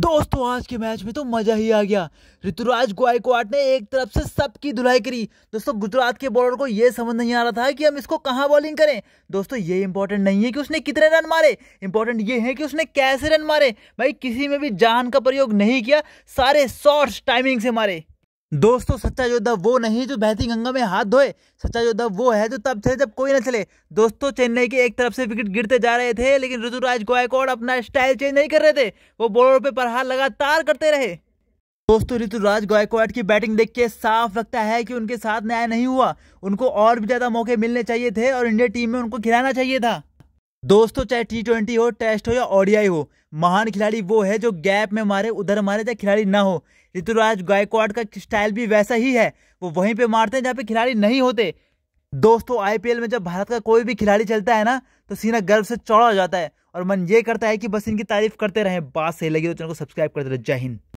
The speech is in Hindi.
दोस्तों आज के मैच में तो मजा ही आ गया ऋतुराज गायकवाड ने एक तरफ से सबकी धुलाई करी दोस्तों गुजरात के बॉलर को यह समझ नहीं आ रहा था कि हम इसको कहां बॉलिंग करें दोस्तों ये इंपॉर्टेंट नहीं है कि उसने कितने रन मारे इंपॉर्टेंट ये है कि उसने कैसे रन मारे भाई किसी में भी जान का प्रयोग नहीं किया सारे शॉर्ट्स टाइमिंग से मारे दोस्तों सच्चा योद्धा वो नहीं जो बहती गंगा में हाथ धोए सच्चा योद्धा वो है जो तब थे जब कोई न चले दोस्तों चेन्नई के एक तरफ से विकेट गिरते जा रहे थे लेकिन ऋतुराज गायकवाड़ अपना स्टाइल चेंज नहीं कर रहे थे वो बॉलर पे प्रहार लगातार करते रहे दोस्तों ऋतुराज गायकवाड़ की बैटिंग देख के साफ लगता है कि उनके साथ न्याय नहीं हुआ उनको और भी ज़्यादा मौके मिलने चाहिए थे और इंडिया टीम में उनको खिलाना चाहिए था दोस्तों चाहे टी ट्वेंटी हो टेस्ट हो या ओडीआई हो महान खिलाड़ी वो है जो गैप में मारे उधर मारे चाहे खिलाड़ी ना हो ऋतुराज गायकवाड़ का स्टाइल भी वैसा ही है वो वहीं पे मारते हैं जहाँ पे खिलाड़ी नहीं होते दोस्तों आईपीएल में जब भारत का कोई भी खिलाड़ी चलता है ना तो सीना गर्व से चौड़ा हो जाता है और मन ये करता है कि बस इनकी तारीफ करते रहें बात सही लगी तो चैनल को सब्सक्राइब करते रहे जय हिंद